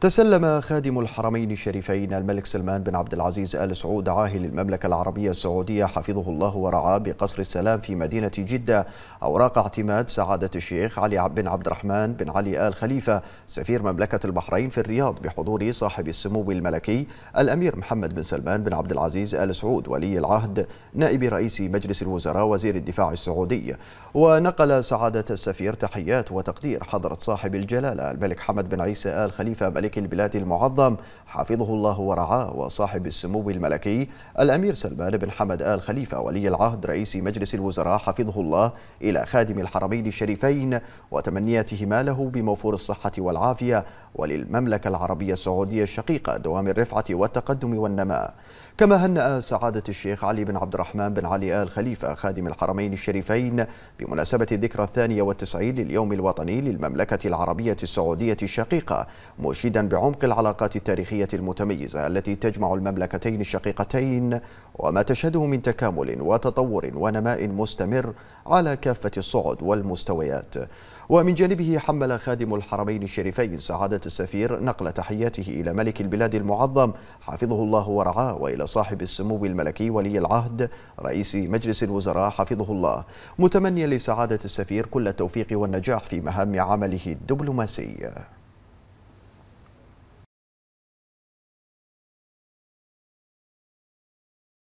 تسلم خادم الحرمين الشريفين الملك سلمان بن عبد العزيز آل سعود عاهل المملكة العربية السعودية حفظه الله ورعاه بقصر السلام في مدينة جدة أوراق اعتماد سعادة الشيخ علي بن عبد الرحمن بن علي آل خليفة سفير مملكة البحرين في الرياض بحضور صاحب السمو الملكي الأمير محمد بن سلمان بن عبد العزيز آل سعود ولي العهد نائب رئيس مجلس الوزراء وزير الدفاع السعودي ونقل سعادة السفير تحيات وتقدير حضرة صاحب الجلالة الملك حمد بن عيسى آل خليفة ملك ملك البلاد المعظم حفظه الله ورعاه وصاحب السمو الملكي الأمير سلمان بن حمد آل خليفة ولي العهد رئيس مجلس الوزراء حفظه الله إلى خادم الحرمين الشريفين وتمنياتهما له بموفور الصحة والعافية وللمملكة العربية السعودية الشقيقة دوام الرفعة والتقدم والنماء كما هنأ سعادة الشيخ علي بن عبد الرحمن بن علي آل خليفة خادم الحرمين الشريفين بمناسبة الذكرى الثانية والتسعين لليوم الوطني للمملكة العربية السعودية الشقيقة مشيدا بعمق العلاقات التاريخية المتميزة التي تجمع المملكتين الشقيقتين وما تشهده من تكامل وتطور ونماء مستمر على كافة الصعد والمستويات ومن جانبه حمل خادم الحرمين الشريفين سعادة السفير نقل تحياته إلى ملك البلاد المعظم حفظه الله ورعاه وإلى صاحب السمو الملكي ولي العهد رئيس مجلس الوزراء حفظه الله متمنيا لسعادة السفير كل التوفيق والنجاح في مهام عمله الدبلوماسي